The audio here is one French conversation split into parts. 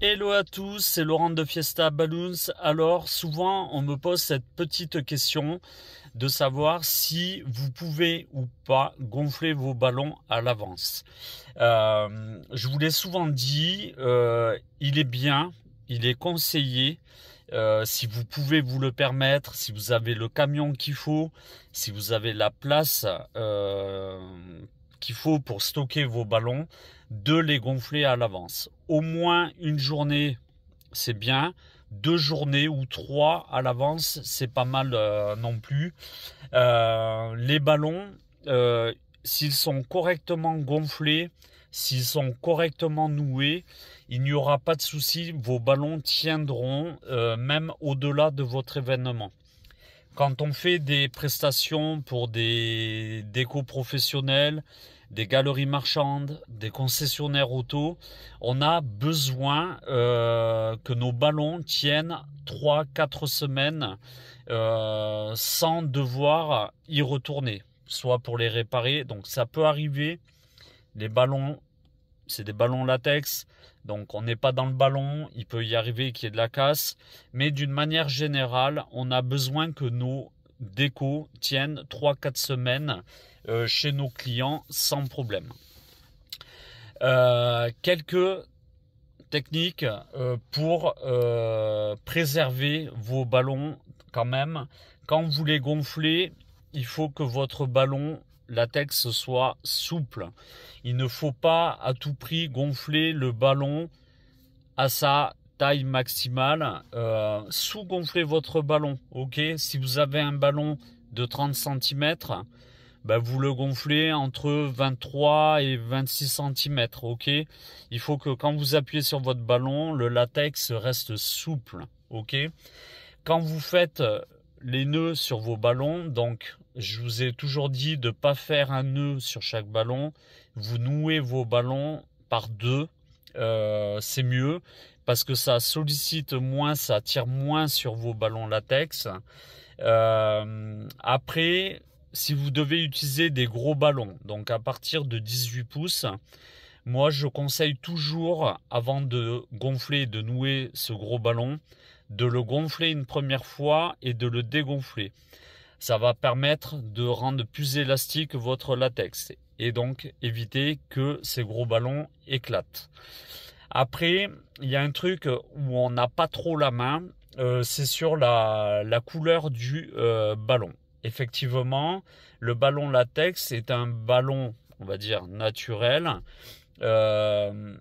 Hello à tous, c'est Laurent de Fiesta Balloons. Alors souvent on me pose cette petite question de savoir si vous pouvez ou pas gonfler vos ballons à l'avance. Euh, je vous l'ai souvent dit, euh, il est bien, il est conseillé. Euh, si vous pouvez vous le permettre, si vous avez le camion qu'il faut, si vous avez la place qu'il faut pour stocker vos ballons, de les gonfler à l'avance. Au moins une journée, c'est bien. Deux journées ou trois à l'avance, c'est pas mal euh, non plus. Euh, les ballons, euh, s'ils sont correctement gonflés, s'ils sont correctement noués, il n'y aura pas de souci, vos ballons tiendront même au-delà de votre événement. Quand on fait des prestations pour des déco professionnels, des galeries marchandes, des concessionnaires auto, on a besoin euh, que nos ballons tiennent 3-4 semaines euh, sans devoir y retourner, soit pour les réparer. Donc ça peut arriver, les ballons c'est des ballons latex, donc on n'est pas dans le ballon, il peut y arriver qu'il y ait de la casse, mais d'une manière générale, on a besoin que nos décos tiennent 3-4 semaines euh, chez nos clients sans problème. Euh, quelques techniques euh, pour préserver vos ballons quand même. Quand vous les gonflez, il faut que votre ballon latex soit souple. Il ne faut pas à tout prix gonfler le ballon à sa taille maximale. Euh, sous-gonflez votre ballon, ok Si vous avez un ballon de 30 cm, ben, vous le gonflez entre 23 et 26 cm, ok Il faut que quand vous appuyez sur votre ballon, le latex reste souple, ok Quand vous faites les nœuds sur vos ballons. Donc, je vous ai toujours dit de ne pas faire un nœud sur chaque ballon. Vous nouez vos ballons par deux. Euh, c'est mieux parce que ça sollicite moins, ça tire moins sur vos ballons latex. Euh, après, si vous devez utiliser des gros ballons, donc à partir de 18 pouces, moi, je conseille toujours, avant de gonfler, de nouer ce gros ballon, de le gonfler une première fois et de le dégonfler. Ça va permettre de rendre plus élastique votre latex et donc éviter que ces gros ballons éclatent. Après, il y a un truc où on n'a pas trop la main, euh, c'est sur la, couleur du euh, ballon. Effectivement, le ballon latex est un ballon, on va dire, naturel euh,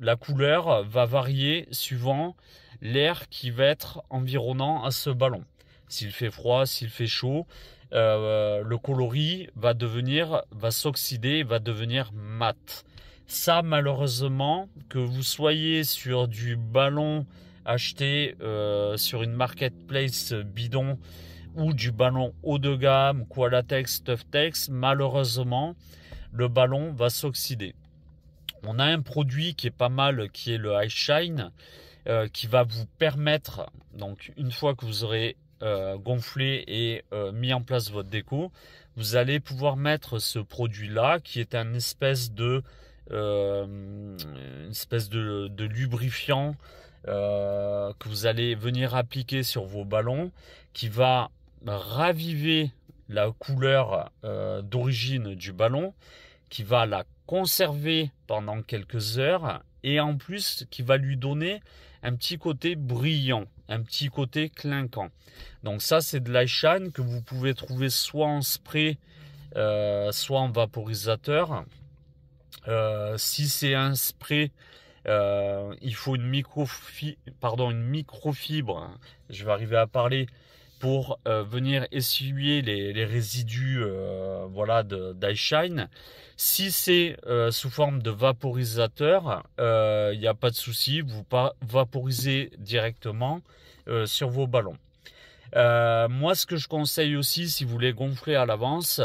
la couleur va varier suivant l'air qui va être environnant à ce ballon. S'il fait froid, s'il fait chaud, euh, le coloris va devenir, va s'oxyder, va devenir mat. Ça, malheureusement, que vous soyez sur du ballon acheté euh, sur une marketplace bidon ou du ballon haut de gamme, Qualatex, Tuftex, malheureusement, le ballon va s'oxyder. On a un produit qui est pas mal, qui est le High Shine, euh, qui va vous permettre, donc une fois que vous aurez euh, gonflé et euh, mis en place votre déco, vous allez pouvoir mettre ce produit-là, qui est un espèce de, une espèce de lubrifiant que vous allez venir appliquer sur vos ballons, qui va raviver la couleur d'origine du ballon qui va la conserver pendant quelques heures et en plus qui va lui donner un petit côté brillant, un petit côté clinquant. Donc ça c'est de l'aïchane que vous pouvez trouver soit en spray, euh, soit en vaporisateur. Euh, si c'est un spray, euh, il faut une, microfi... Pardon, une microfibre, je vais arriver à parler, pour euh, venir essuyer les, résidus euh, voilà d'iShine. Si c'est euh, sous forme de vaporisateur, euh, il n'y a pas de souci, vous pas vaporisez directement sur vos ballons. moi, ce que je conseille aussi, si vous les gonflez à l'avance,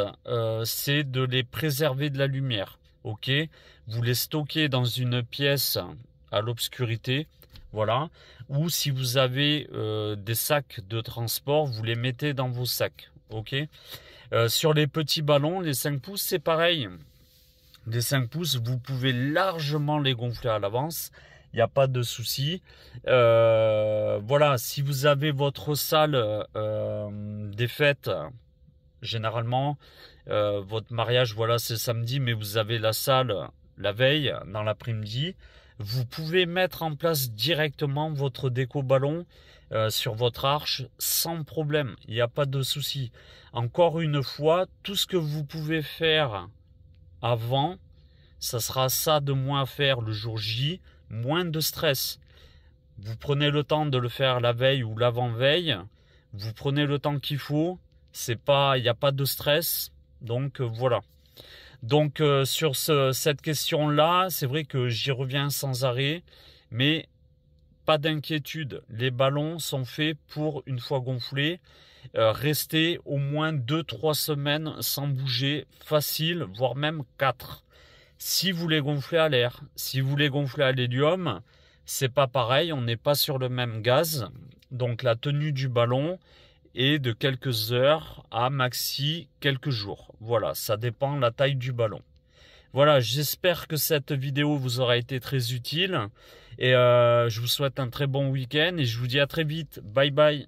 c'est de les préserver de la lumière. Ok, vous les stockez dans une pièce à l'obscurité voilà. Ou si vous avez euh, des sacs de transport, vous les mettez dans vos sacs. Ok. Euh, sur les petits ballons, les 5 pouces, c'est pareil. des 5 pouces, vous pouvez largement les gonfler à l'avance. Il n'y a pas de souci. Euh, voilà, si vous avez votre salle des fêtes, généralement, votre mariage, voilà, c'est samedi, mais vous avez la salle la veille, dans l'après-midi. Vous pouvez mettre en place directement votre déco ballon euh, sur votre arche sans problème. Il n'y a pas de souci. Encore une fois, tout ce que vous pouvez faire avant, ça sera ça de moins à faire le jour J, moins de stress. Vous prenez le temps de le faire la veille ou l'avant-veille. Vous prenez le temps qu'il faut. C'est pas, il n'y a pas de stress. Donc euh, voilà. Donc euh, sur cette question-là, c'est vrai que j'y reviens sans arrêt, mais pas d'inquiétude, les ballons sont faits pour, une fois gonflés, euh, rester au moins 2-3 semaines sans bouger, facile, voire même 4. Si vous les gonflez à l'air, si vous les gonflez à l'hélium, c'est pas pareil, on n'est pas sur le même gaz. Donc la tenue du ballon et de quelques heures à maxi quelques jours. Voilà, ça dépend de la taille du ballon. Voilà, j'espère que cette vidéo vous aura été très utile et euh, je vous souhaite un très bon week-end et je vous dis à très vite. Bye bye